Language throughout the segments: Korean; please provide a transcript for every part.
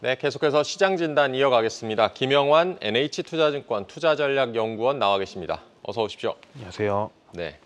네, 계속해서 시장 진단 이어가겠습니다. 김영환 NH투자증권 투자전략연구원 나와 계십니다. 어서 오십시오. 안녕하세요. 네.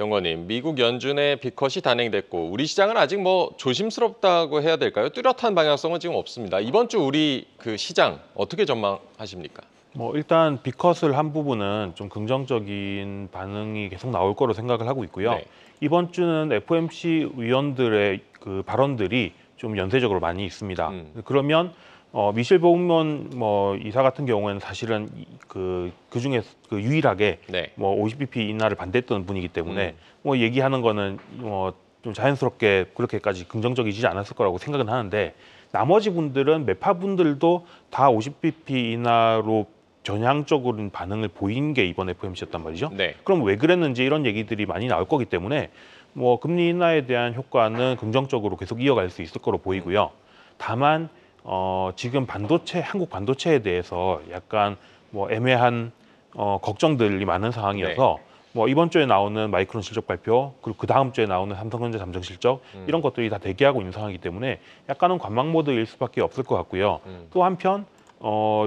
연구원님, 미국 연준의 비컷이 단행됐고 우리 시장은 아직 뭐 조심스럽다고 해야 될까요? 뚜렷한 방향성은 지금 없습니다. 이번 주 우리 그 시장 어떻게 전망하십니까? 뭐 일단 비컷을 한 부분은 좀 긍정적인 반응이 계속 나올 거로 생각을 하고 있고요. 네. 이번 주는 FOMC 위원들의 그 발언들이 좀 연쇄적으로 많이 있습니다. 음. 그러면 어, 미셸 보험원 뭐 이사 같은 경우에는 사실은 그 그 중에 그 유일하게 네. 뭐 50bp 인하를 반대했던 분이기 때문에 음. 뭐 얘기하는 거는 뭐 좀 자연스럽게 그렇게까지 긍정적이지 않았을 거라고 생각은 하는데 나머지 분들은 매파 분들도 다 50bp 인하로 전향적인 으 반응을 보인 게 이번 FOMC였단 말이죠. 네. 그럼 왜 그랬는지 이런 얘기들이 많이 나올 거기 때문에 뭐 금리 인하에 대한 효과는 긍정적으로 계속 이어갈 수 있을 거로 보이고요. 다만 어, 지금 반도체 한국 반도체에 대해서 약간 뭐 애매한 어, 걱정들이 많은 상황이어서 네. 뭐 이번 주에 나오는 마이크론 실적 발표 그리고 그 다음 주에 나오는 삼성전자 잠정 실적 음. 이런 것들이 다 대기하고 있는 상황이기 때문에 약간은 관망 모드일 수밖에 없을 것 같고요. 음. 또 한편 어,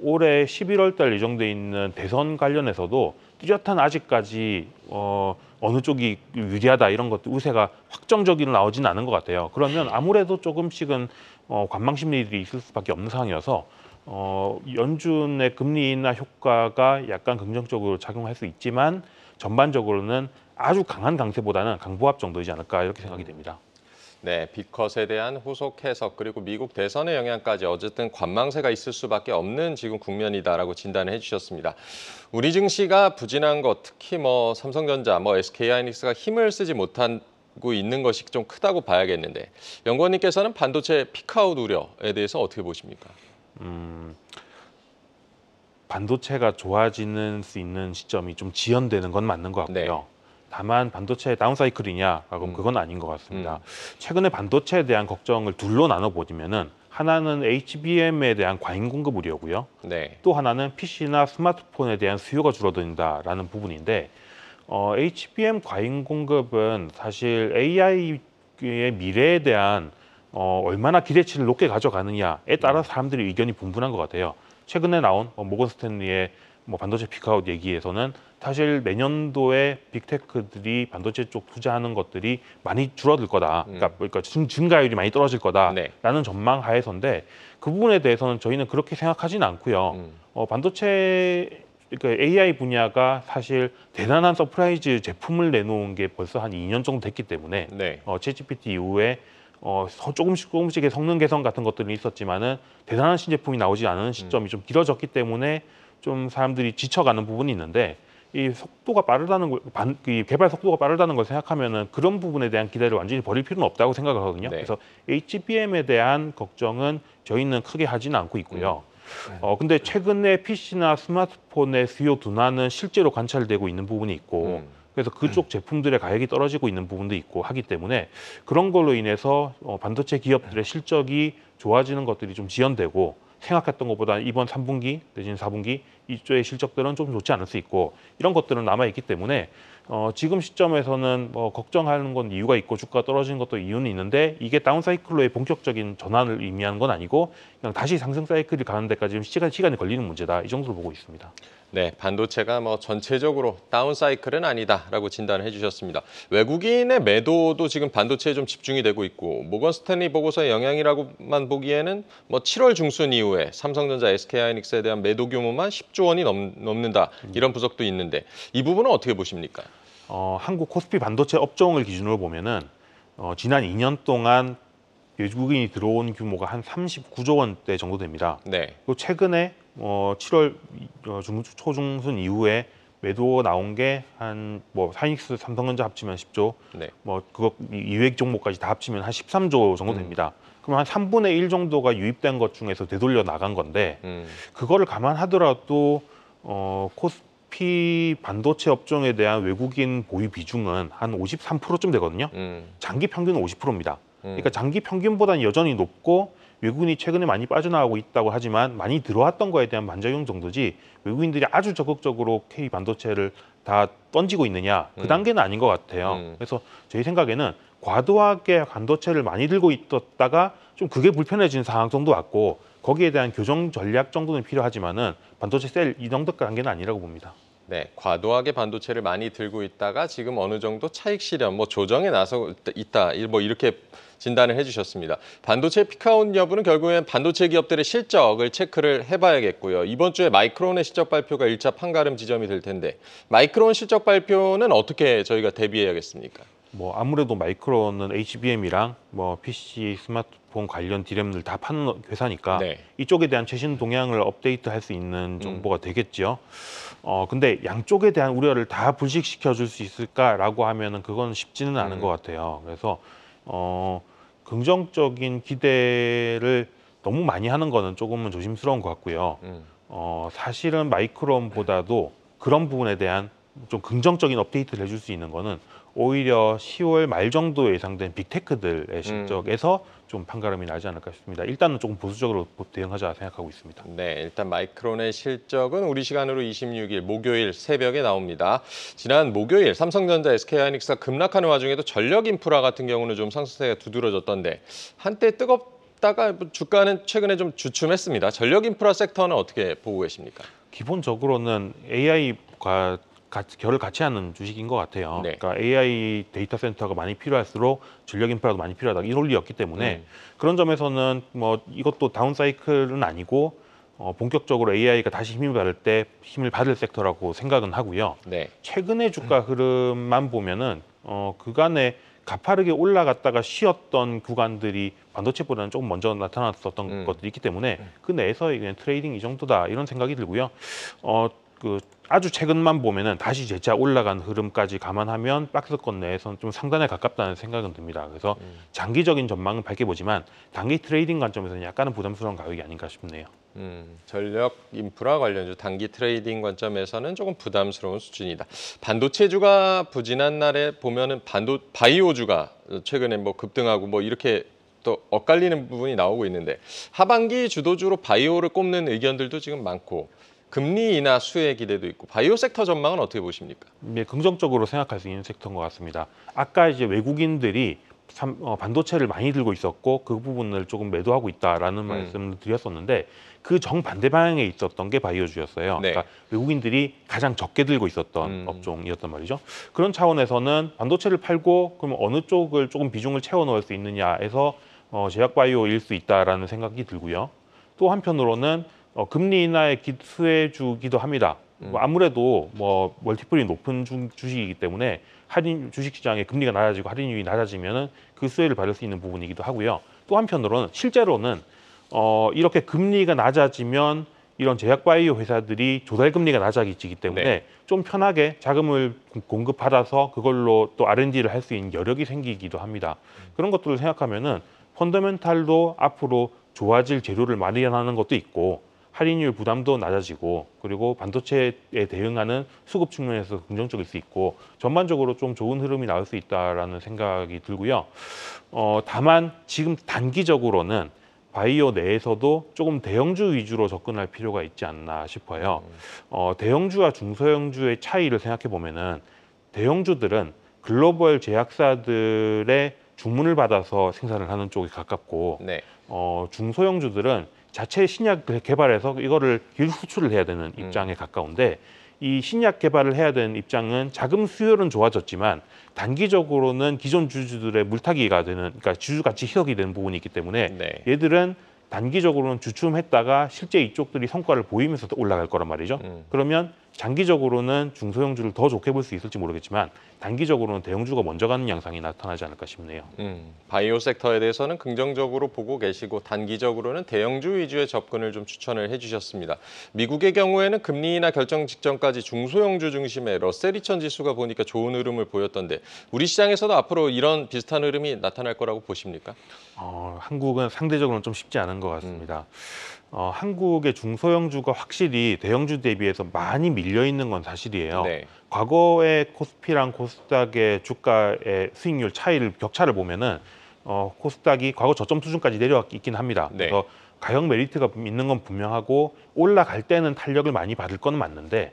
올해 11월 달 예정돼 있는 대선 관련해서도 뚜렷한 아직까지 어, 어느 쪽이 유리하다 이런 것들 우세가 확정적으로 나오지는 않은 것 같아요. 그러면 아무래도 조금씩은 어, 관망 심리들이 있을 수밖에 없는 상황이어서 어, 연준의 금리 인하 효과가 약간 긍정적으로 작용할 수 있지만 전반적으로는 아주 강한 강세보다는 강보합 정도이지 않을까 이렇게 생각이 됩니다. 네, 비컷에 대한 후속 해석 그리고 미국 대선의 영향까지 어쨌든 관망세가 있을 수밖에 없는 지금 국면이다라고 진단을 해주셨습니다. 우리 증시가 부진한 것, 특히 뭐 삼성전자, 뭐 SK하이닉스가 힘을 쓰지 못하고 있는 것이 좀 크다고 봐야겠는데 연구원님께서는 반도체 피카웃 우려에 대해서 어떻게 보십니까? 음, 반도체가 좋아지는 수 있는 시점이 좀 지연되는 건 맞는 것 네. 같고요. 네. 다만 반도체의 다운사이클이냐? 라고 하면 음. 그건 아닌 것 같습니다. 음. 최근에 반도체에 대한 걱정을 둘로 나눠보자면은 하나는 HBM에 대한 과잉 공급 우려고요. 네. 또 하나는 PC나 스마트폰에 대한 수요가 줄어든다라는 부분인데 어, HBM 과잉 공급은 사실 AI의 미래에 대한 어, 얼마나 기대치를 높게 가져가느냐에 따라 음. 사람들의 의견이 분분한 것 같아요. 최근에 나온 어, 모건 스탠리의 뭐 반도체 피크아웃 얘기에서는 사실 내년도에 빅테크들이 반도체 쪽 투자하는 것들이 많이 줄어들 거다. 그러니까, 음. 그러니까 증, 증가율이 많이 떨어질 거다라는 네. 전망 하에서인데 그 부분에 대해서는 저희는 그렇게 생각하지는 않고요. 음. 어, 반도체 그러니까 AI 분야가 사실 대단한 서프라이즈 제품을 내놓은 게 벌써 한 2년 정도 됐기 때문에 네. 어, 챗GPT 이후에 어, 조금씩 조금씩의 성능 개선 같은 것들이 있었지만은 대단한 신제품이 나오지 않은 시점이 음. 좀 길어졌기 때문에 좀 사람들이 지쳐가는 부분이 있는데 이 속도가 빠르다는 걸, 반, 이 개발 속도가 빠르다는 걸 생각하면은 그런 부분에 대한 기대를 완전히 버릴 필요는 없다고 생각을 하거든요. 네. 그래서 HBM에 대한 걱정은 저희는 크게 하지는 않고 있고요. 음. 네. 어 근데 최근에 PC나 스마트폰의 수요 둔화는 실제로 관찰되고 있는 부분이 있고 음. 그래서 그쪽 제품들의 가격이 떨어지고 있는 부분도 있고 하기 때문에 그런 걸로 인해서 어, 반도체 기업들의 실적이 좋아지는 것들이 좀 지연되고 생각했던 것보다 이번 3분기 내지는 4분기 이조의 실적들은 좀 좋지 않을 수 있고 이런 것들은 남아 있기 때문에 어, 지금 시점에서는 뭐 걱정하는 건 이유가 있고 주가가 떨어지는 것도 이유는 있는데 이게 다운 사이클로의 본격적인 전환을 의미하는 건 아니고 그냥 다시 상승 사이클이 가는 데까지 시간, 시간이 걸리는 문제다 이 정도로 보고 있습니다. 네, 반도체가 뭐 전체적으로 다운 사이클은 아니다라고 진단해 주셨습니다. 외국인의 매도도 지금 반도체에 좀 집중이 되고 있고 모건 스탠리 보고서의 영향이라고만 보기에는 뭐 7월 중순 이후에 삼성전자, SK하이닉스에 대한 매도 규모만 10조 원이 넘, 는다 이런 음. 분석도 있는데 이 부분은 어떻게 보십니까? 어, 한국 코스피 반도체 업종을 기준으로 보면은 어, 지난 2년 동안 외국인이 들어온 규모가 한 39조 원대 정도 됩니다. 네. 그리고 최근에 어, 7월 어, 중, 초중순 이후에 매도 나온 게 한뭐 하이닉스, 삼성전자 합치면 10조, 네. 뭐 그거 이외 종목까지 다 합치면 한 13조 정도 음. 됩니다. 음. 그면한 3분의 1 정도가 유입된 것 중에서 되돌려 나간 건데 음. 그거를 감안하더라도 어, 코스 GDP 반도체 업종에 대한 외국인 보유 비중은 한 53%쯤 되거든요. 음. 장기 평균은 50%입니다. 음. 그러니까 장기 평균보다는 여전히 높고 외국인이 최근에 많이 빠져나가고 있다고 하지만 많이 들어왔던 거에 대한 반작용 정도지 외국인들이 아주 적극적으로 K 반도체를 다 던지고 있느냐 그 음. 단계는 아닌 것 같아요. 음. 그래서 저희 생각에는 과도하게 반도체를 많이 들고 있었다가 좀 그게 불편해진 상황 정도 왔고 거기에 대한 교정 전략 정도는 필요하지만은 반도체 셀 이 정도 단계는 아니라고 봅니다. 네, 과도하게 반도체를 많이 들고 있다가 지금 어느 정도 차익 실현, 뭐 조정에 나서 있다, 뭐 이렇게 진단을 해주셨습니다. 반도체 피카온 여부는 결국엔 반도체 기업들의 실적을 체크를 해봐야겠고요. 이번 주에 마이크론의 실적 발표가 1차 판가름 지점이 될 텐데 마이크론 실적 발표는 어떻게 저희가 대비해야겠습니까? 뭐 아무래도 마이크로는 HBM이랑 뭐 PC, 스마트폰 관련 디램들 다 파는 회사니까 네. 이쪽에 대한 최신 동향을 업데이트할 수 있는 음. 정보가 음. 되겠죠. 어 근데 양쪽에 대한 우려를 다 불식시켜 줄 수 있을까라고 하면은 그건 쉽지는 않은 음. 것 같아요. 그래서 어 긍정적인 기대를 너무 많이 하는 거는 조금은 조심스러운 것 같고요. 음. 어 사실은 마이크론보다도 그런 부분에 대한 좀 긍정적인 업데이트를 해줄 수 있는 거는 오히려 10월 말 정도 예상된 빅테크들의 음. 실적에서 음. 좀 판가름이 나지 않을까 싶습니다. 일단은 조금 보수적으로 대응하자 생각하고 있습니다. 네, 일단 마이크론의 실적은 우리 시간으로 26일 목요일 새벽에 나옵니다. 지난 목요일 삼성전자, SK하이닉스가 급락하는 와중에도 전력 인프라 같은 경우는 좀 상승세가 두드러졌던데 한때 뜨겁다가 주가는 최근에 좀 주춤했습니다. 전력 인프라 섹터는 어떻게 보고 계십니까? 기본적으로는 AI가 같이, 결을 같이 하는 주식인 것 같아요. 네. 그러니까 AI 데이터 센터가 많이 필요할수록 전력 인프라도 많이 필요하다 이 논리였기 때문에 음. 그런 점에서는 뭐 이것도 다운 사이클은 아니고 어, 본격적으로 AI가 다시 힘을 받을 때 힘을 받을 섹터라고 생각은 하고요. 네. 최근의 주가 흐름만 보면은 어, 그간에 가파르게 올라갔다가 쉬었던 구간들이 반도체보다는 조금 먼저 나타났었던 음. 것들이 있기 때문에 음. 그 내에서의 그냥 트레이딩 이 정도다 이런 생각이 들고요. 어, 그 아주 최근만 보면은 다시 재차 올라간 흐름까지 감안하면 박스권 내에서는 좀 상단에 가깝다는 생각은 듭니다. 그래서 음. 장기적인 전망은 밝게 보지만 단기 트레이딩 관점에서는 약간은 부담스러운 가격이 아닌가 싶네요. 음, 전력 인프라 관련주 단기 트레이딩 관점에서는 조금 부담스러운 수준이다. 반도체주가 부진한 날에 보면은 반도 바이오주가 최근에 뭐 급등하고 뭐 이렇게 또 엇갈리는 부분이 나오고 있는데 하반기 주도주로 바이오를 꼽는 의견들도 지금 많고 금리 인하 수혜 기대도 있고 바이오 섹터 전망은 어떻게 보십니까? 네, 긍정적으로 생각할 수 있는 섹터인 것 같습니다. 아까 이제 외국인들이 어, 반도체를 많이 들고 있었고 그 부분을 조금 매도하고 있다라는 음. 말씀을 드렸었는데 그 정반대 방향에 있었던 게 바이오주였어요. 네. 그러니까 외국인들이 가장 적게 들고 있었던 음. 업종이었단 말이죠. 그런 차원에서는 반도체를 팔고 그럼 어느 쪽을 조금 비중을 채워 넣을 수 있느냐에서 어, 제약바이오일 수 있다라는 생각이 들고요. 또 한편으로는 어, 금리 인하에 기수해 주기도 합니다. 뭐 음. 뭐 아무래도 뭐 멀티플이 높은 주, 식이기 때문에 할인 주식 시장에 금리가 낮아지고 할인율이 낮아지면은 그 수혜를 받을 수 있는 부분이기도 하고요. 또 한편으로는 실제로는 어, 이렇게 금리가 낮아지면 이런 제약 바이오 회사들이 조달 금리가 낮아지기 때문에 네. 좀 편하게 자금을 공급 받아서 그걸로 또 R&D를 할 수 있는 여력이 생기기도 합니다. 음. 그런 것들을 생각하면은 펀더멘탈도 앞으로 좋아질 재료를 마련하는 것도 있고 할인율 부담도 낮아지고 그리고 반도체에 대응하는 수급 측면에서 긍정적일 수 있고 전반적으로 좀 좋은 흐름이 나올 수 있다라는 생각이 들고요. 어, 다만 지금 단기적으로는 바이오 내에서도 조금 대형주 위주로 접근할 필요가 있지 않나 싶어요. 어, 대형주와 중소형주의 차이를 생각해 보면은 대형주들은 글로벌 제약사들의 주문을 받아서 생산을 하는 쪽이 가깝고 네. 어, 중소형주들은 자체 신약 개발해서 이거를 기술 수출을 해야 되는 음. 입장에 가까운데 이 신약 개발을 해야 되는 입장은 자금 수요는 좋아졌지만 단기적으로는 기존 주주들의 물타기가 되는 그러니까 주주가치 희석이 되는 부분이 있기 때문에 네. 얘들은 단기적으로는 주춤했다가 실제 이쪽들이 성과를 보이면서 올라갈 거란 말이죠. 음. 그러면 장기적으로는 중소형주를 더 좋게 볼 수 있을지 모르겠지만 단기적으로는 대형주가 먼저 가는 양상이 나타나지 않을까 싶네요. 음, 바이오 섹터에 대해서는 긍정적으로 보고 계시고 단기적으로는 대형주 위주의 접근을 좀 추천을 해주셨습니다. 미국의 경우에는 금리 인하 결정 직전까지 중소형주 중심의 러셀 2000 지수가 보니까 좋은 흐름을 보였던데 우리 시장에서도 앞으로 이런 비슷한 흐름이 나타날 거라고 보십니까? 어, 한국은 상대적으로는 좀 쉽지 않은 것 같습니다. 음. 어, 한국의 중소형주가 확실히 대형주 대비해서 많이 밀려 있는 건 사실이에요. 네. 과거의 코스피랑 코스닥의 주가의 수익률 차이를 격차를 보면은 어, 코스닥이 과거 저점 수준까지 내려왔긴 합니다. 네. 그래서 가형 메리트가 있는 건 분명하고 올라갈 때는 탄력을 많이 받을 건 맞는데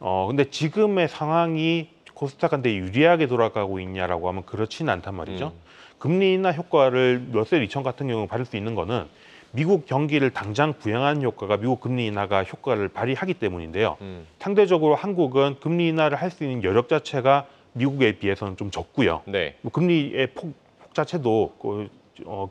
어, 근데 지금의 상황이 코스닥한테 유리하게 돌아가고 있냐라고 하면 그렇지는 않단 말이죠. 음. 금리 인하 효과를 몇세 이천 같은 경우 받을 수 있는 거는 미국 경기를 당장 부양하는 효과가 미국 금리 인하가 효과를 발휘하기 때문인데요. 음. 상대적으로 한국은 금리 인하를 할 수 있는 여력 자체가 미국에 비해서는 좀 적고요. 네. 뭐 금리의 폭, 폭 자체도 그, 어,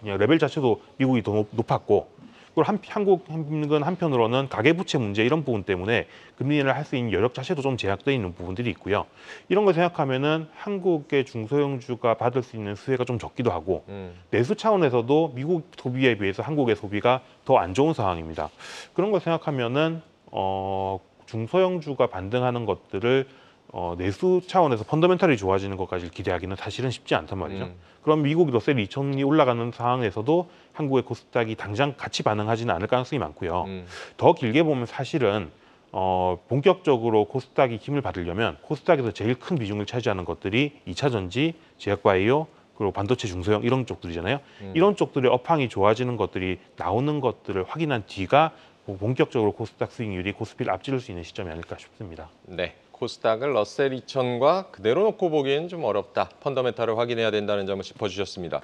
그냥 레벨 자체도 미국이 더 높았고 그걸 한, 한국은 한편으로는 가계부채 문제 이런 부분 때문에 금리를 할 수 있는 여력 자체도 좀 제약되어 있는 부분들이 있고요. 이런 걸 생각하면은 한국의 중소형주가 받을 수 있는 수혜가 좀 적기도 하고 음. 내수 차원에서도 미국 소비에 비해서 한국의 소비가 더 안 좋은 상황입니다. 그런 걸 생각하면은 어, 중소형주가 반등하는 것들을 어, 내수 차원에서 펀더멘탈이 좋아지는 것까지 기대하기는 사실은 쉽지 않단 말이죠. 음. 그럼 미국 러셀 2000이 올라가는 상황에서도 한국의 코스닥이 당장 같이 반응하지는 않을 가능성이 많고요. 음. 더 길게 보면 사실은 어, 본격적으로 코스닥이 힘을 받으려면 코스닥에서 제일 큰 비중을 차지하는 것들이 이차 전지, 제약바이오, 그리고 반도체 중소형 이런 쪽들이잖아요. 음. 이런 쪽들의 업황이 좋아지는 것들이 나오는 것들을 확인한 뒤가 뭐 본격적으로 코스닥 수익률이 코스피를 앞지를 수 있는 시점이 아닐까 싶습니다. 네. 코스닥을 러셀 2000과 그대로 놓고 보기엔 좀 어렵다. 펀더멘탈을 확인해야 된다는 점을 짚어주셨습니다.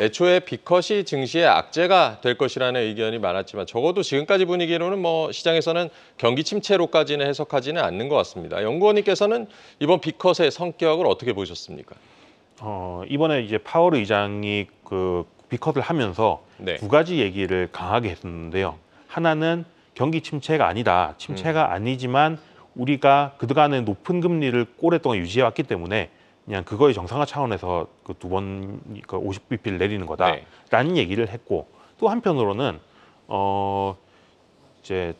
애초에 비컷이 증시의 악재가 될 것이라는 의견이 많았지만 적어도 지금까지 분위기로는 뭐 시장에서는 경기 침체로까지는 해석하지는 않는 것 같습니다. 연구원님께서는 이번 비컷의 성격을 어떻게 보셨습니까? 어, 이번에 이제 파월 의장이 그 비컷을 하면서 네. 두 가지 얘기를 강하게 했는데요 하나는 경기 침체가 아니다. 침체가 음. 아니지만 우리가 그동안의 높은 금리를 오랫동안 유지해왔기 때문에 그냥 그거의 정상화 차원에서 그 두 번그 50bp를 그 내리는 거다라는 네. 얘기를 했고 또 한편으로는 어 이제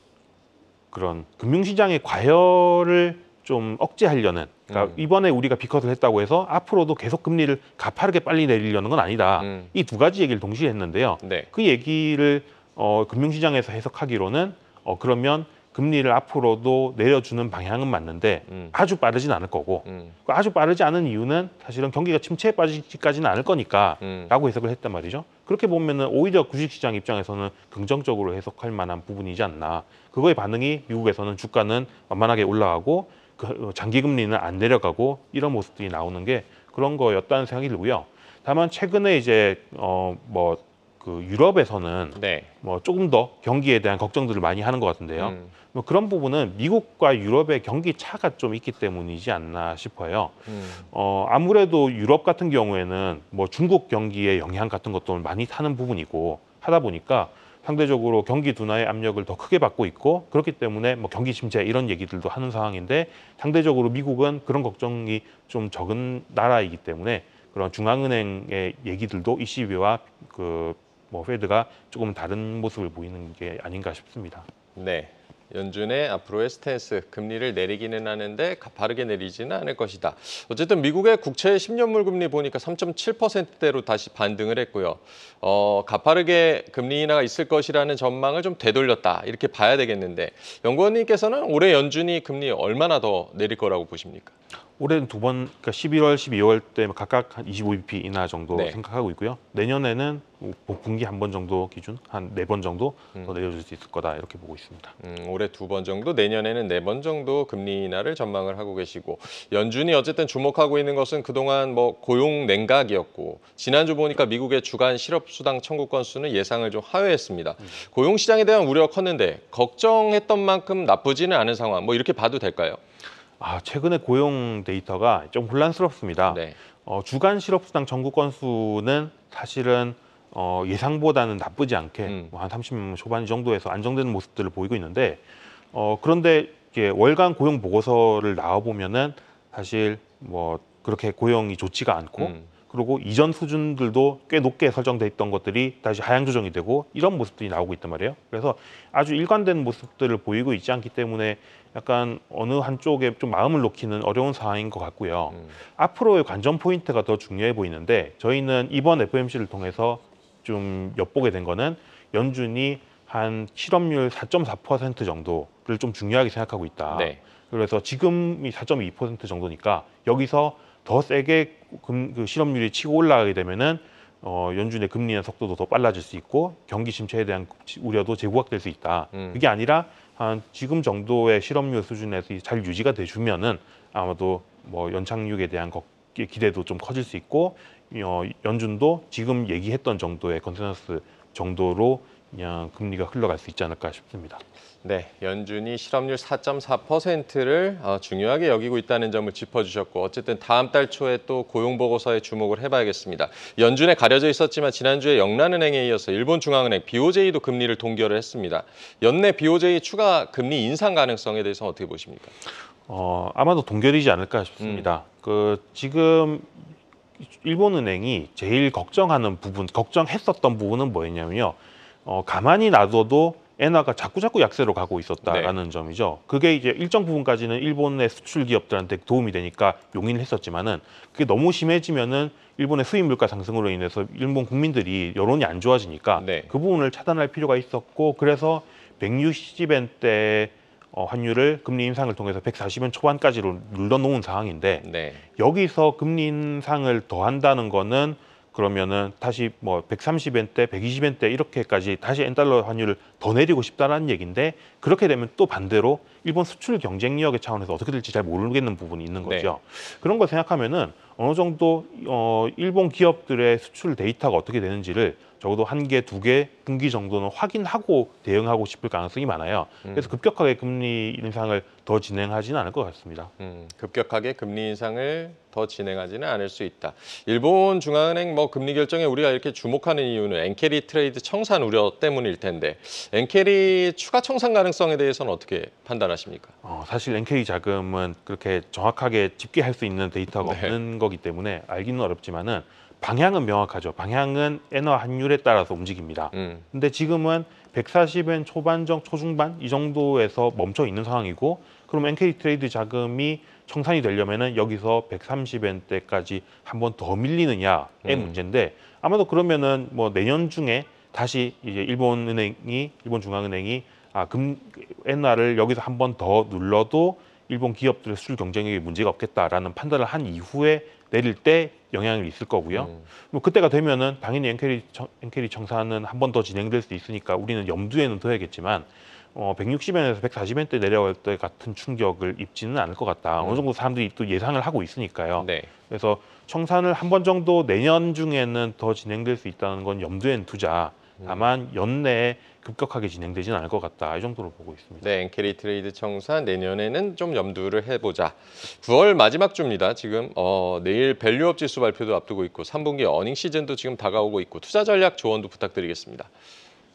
그런 금융시장의 과열을 좀 억제하려는 그러니까 음. 이번에 우리가 비컷을 했다고 해서 앞으로도 계속 금리를 가파르게 빨리 내리려는 건 아니다. 음. 이두 가지 얘기를 동시에 했는데요. 네. 그 얘기를 어, 금융시장에서 해석하기로는 어, 그러면 금리를 앞으로도 내려주는 방향은 맞는데 음. 아주 빠르진 않을 거고 음. 그 아주 빠르지 않은 이유는 사실은 경기가 침체에 빠지지까지는 않을 거니까 음. 라고 해석을 했단 말이죠. 그렇게 보면 은 오히려 주식시장 입장에서는 긍정적으로 해석할 만한 부분이지 않나 그거의 반응이 미국에서는 주가는 완만하게 올라가고 그 어, 장기금리는 안 내려가고 이런 모습들이 나오는 게 그런 거였다는 생각이 들고요. 다만 최근에 이제 어뭐 그 유럽에서는 네. 뭐 조금 더 경기에 대한 걱정들을 많이 하는 것 같은데요. 음. 뭐 그런 부분은 미국과 유럽의 경기 차가 좀 있기 때문이지 않나 싶어요. 음. 어, 아무래도 유럽 같은 경우에는 뭐 중국 경기의 영향 같은 것도 많이 타는 부분이고 하다 보니까 상대적으로 경기 둔화의 압력을 더 크게 받고 있고 그렇기 때문에 뭐 경기 침체 이런 얘기들도 하는 상황인데 상대적으로 미국은 그런 걱정이 좀 적은 나라이기 때문에 그런 중앙은행의 얘기들도 ECB와 그뭐 페드가 조금 다른 모습을 보이는 게 아닌가 싶습니다. 네. 연준의 앞으로의 스탠스, 금리를 내리기는 하는데 가파르게 내리지는 않을 것이다. 어쨌든 미국의 국채 10년물 금리 보니까 3.7%대로 다시 반등을 했고요. 어, 가파르게 금리 인하가 있을 것이라는 전망을 좀 되돌렸다. 이렇게 봐야 되겠는데 연구원님께서는 올해 연준이 금리 얼마나 더 내릴 거라고 보십니까? 올해는 두 번, 그러니까 11월, 12월 때 각각 한 25bp 인하 정도 네. 생각하고 있고요. 내년에는 뭐 분기 한 번 정도 기준 한 네 번 정도 음. 더 내려줄 수 있을 거다 이렇게 보고 있습니다. 음, 올해 두 번 정도, 내년에는 네 번 정도 금리 인하를 전망을 하고 계시고 연준이 어쨌든 주목하고 있는 것은 그동안 뭐 고용 냉각이었고 지난주 보니까 미국의 주간 실업수당 청구 건수는 예상을 좀 하회했습니다. 음. 고용 시장에 대한 우려가 컸는데 걱정했던 만큼 나쁘지는 않은 상황 뭐 이렇게 봐도 될까요? 아, 최근에 고용 데이터가 좀 혼란스럽습니다. 네. 어, 주간 실업수당 전국 건수는 사실은 어, 예상보다는 나쁘지 않게 음. 뭐 한 30만 초반 정도에서 안정되는 모습들을 보이고 있는데 어, 그런데 이게 월간 고용 보고서를 나와 보면은 사실 뭐 그렇게 고용이 좋지가 않고 음. 그리고 이전 수준들도 꽤 높게 설정돼 있던 것들이 다시 하향 조정이 되고 이런 모습들이 나오고 있단 말이에요. 그래서 아주 일관된 모습들을 보이고 있지 않기 때문에 약간 어느 한쪽에 좀 마음을 놓기는 어려운 상황인 것 같고요. 음. 앞으로의 관전 포인트가 더 중요해 보이는데 저희는 이번 FMC를 통해서 좀 엿보게 된 거는 연준이 한 실업률 4.4% 정도를 좀 중요하게 생각하고 있다. 네. 그래서 지금이 4.2% 정도니까 여기서 더 세게 금, 그 실업률이 치고 올라가게 되면은 어, 연준의 금리의 속도도 더 빨라질 수 있고 경기 침체에 대한 우려도 재부각될 수 있다. 음. 그게 아니라 한 지금 정도의 실업률 수준에서 잘 유지가 돼주면은 아마도 뭐 연착륙에 대한 거, 기대도 좀 커질 수 있고 어, 연준도 지금 얘기했던 정도의 컨센서스 정도로 그냥 금리가 흘러갈 수 있지 않을까 싶습니다. 네, 연준이 실업률 4.4%를 어, 중요하게 여기고 있다는 점을 짚어주셨고 어쨌든 다음 달 초에 또 고용보고서에 주목을 해봐야겠습니다. 연준에 가려져 있었지만 지난주에 영란은행에 이어서 일본 중앙은행 BOJ도 금리를 동결을 했습니다. 연내 BOJ 추가 금리 인상 가능성에 대해서 어떻게 보십니까? 어, 아마도 동결이지 않을까 싶습니다. 음. 그 지금 일본은행이 제일 걱정하는 부분, 걱정했었던 부분은 뭐였냐면요. 어, 가만히 놔둬도 엔화가 자꾸자꾸 약세로 가고 있었다라는 네. 점이죠. 그게 이제 일정 부분까지는 일본의 수출 기업들한테 도움이 되니까 용인을 했었지만은 그게 너무 심해지면은 일본의 수입 물가 상승으로 인해서 일본 국민들이 여론이 안 좋아지니까 네. 그 부분을 차단할 필요가 있었고 그래서 160엔 대 어, 환율을 금리 인상을 통해서 140엔 초반까지로 눌러놓은 상황인데 네. 여기서 금리 인상을 더한다는 거는 그러면은 다시 뭐 130엔대, 120엔대 이렇게까지 다시 엔달러 환율을 더 내리고 싶다라는 얘기인데 그렇게 되면 또 반대로 일본 수출 경쟁력의 차원에서 어떻게 될지 잘 모르겠는 부분이 있는 네. 거죠. 네. 그런 걸 생각하면은 어느 정도 어 일본 기업들의 수출 데이터가 어떻게 되는지를 적어도 한 개, 두 개, 분기 정도는 확인하고 대응하고 싶을 가능성이 많아요. 그래서 음. 급격하게 금리 인상을 더 진행하지는 않을 것 같습니다. 음, 급격하게 금리 인상을 더 진행하지는 않을 수 있다. 일본 중앙은행 뭐 금리 결정에 우리가 이렇게 주목하는 이유는 엔케리 트레이드 청산 우려 때문일 텐데 엔케리 추가 청산 가능성에 대해서는 어떻게 판단하십니까? 어, 사실 엔케리 자금은 그렇게 정확하게 집계할 수 있는 데이터가 네. 없는 거기 때문에 알기는 어렵지만은 방향은 명확하죠. 방향은 엔화 환율에 따라서 움직입니다. 음. 근데 지금은 140엔 초반정 초중반 이 정도에서 멈춰 있는 상황이고 그럼 NK 트레이드 자금이 청산이 되려면은 여기서 130엔 때까지 한 번 더 밀리느냐의 음. 문제인데 아마도 그러면은 뭐 내년 중에 다시 이제 일본 은행이 일본 중앙은행이 아 금 엔화를 여기서 한 번 더 눌러도 일본 기업들의 수출 경쟁력에 문제가 없겠다라는 판단을 한 이후에 내릴 때 영향이 있을 거고요. 음. 뭐 그때가 되면은 당연히 엔케리, 정, 리 청산은 한 번 더 진행될 수 있으니까 우리는 염두에는 둬야겠지만 어, 160엔에서 1 4 0엔때 내려갈 때 같은 충격을 입지는 않을 것 같다. 음. 어느 정도 사람들이 또 예상을 하고 있으니까요. 네. 그래서 청산을 한 번 정도 내년 중에는 더 진행될 수 있다는 건 염두엔 두자. 음. 다만 연내에 급격하게 진행되지는 않을 것 같다. 이 정도로 보고 있습니다. 네, 엔캐리 트레이드 청산 내년에는 좀 염두를 해보자. 9월 마지막 주입니다. 지금 어, 내일 밸류업 지수 발표도 앞두고 있고 3분기 어닝 시즌도 지금 다가오고 있고 투자 전략 조언도 부탁드리겠습니다.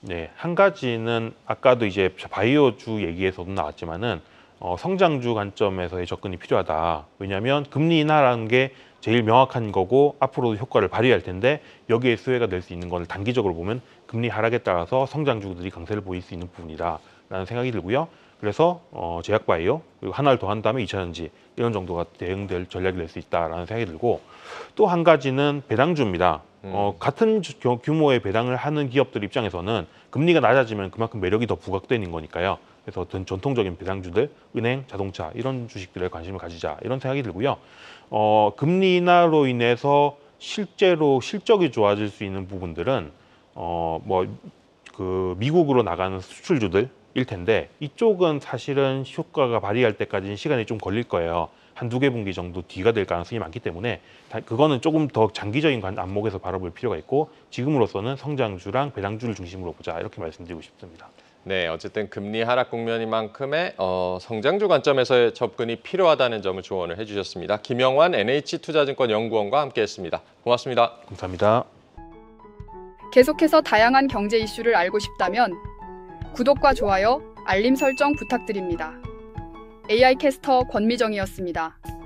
네, 한 가지는 아까도 이제 바이오주 얘기에서도 나왔지만은 어, 성장주 관점에서의 접근이 필요하다. 왜냐하면 금리 인하라는 게 제일 명확한 거고 앞으로도 효과를 발휘할 텐데 여기에 수혜가 될 수 있는 건 단기적으로 보면 금리 하락에 따라서 성장주들이 강세를 보일 수 있는 부분이다 라는 생각이 들고요. 그래서 어, 제약바이오 그리고 하나를 더 한다면 이차전지 이런 정도가 대응될 전략이 될 수 있다라는 생각이 들고 또 한 가지는 배당주입니다. 음. 어, 같은 규모의 배당을 하는 기업들 입장에서는 금리가 낮아지면 그만큼 매력이 더 부각되는 거니까요. 그래서 어떤 전통적인 배당주들, 은행, 자동차 이런 주식들에 관심을 가지자 이런 생각이 들고요. 어, 금리 인하로 인해서 실제로 실적이 좋아질 수 있는 부분들은 어, 뭐그 미국으로 나가는 수출주들 일 텐데 이쪽은 사실은 효과가 발휘할 때까지는 시간이 좀 걸릴 거예요. 한 두 개 분기 정도 뒤가 될 가능성이 많기 때문에 그거는 조금 더 장기적인 안목에서 바라볼 필요가 있고 지금으로서는 성장주랑 배당주를 중심으로 보자 이렇게 말씀드리고 싶습니다. 네, 어쨌든 금리 하락 국면인 만큼의 어, 성장주 관점에서의 접근이 필요하다는 점을 조언을 해주셨습니다. 김영환 NH투자증권 연구원과 함께했습니다. 고맙습니다. 감사합니다. 계속해서 다양한 경제 이슈를 알고 싶다면 구독과 좋아요, 알림 설정 부탁드립니다. AI 캐스터 권미정이었습니다.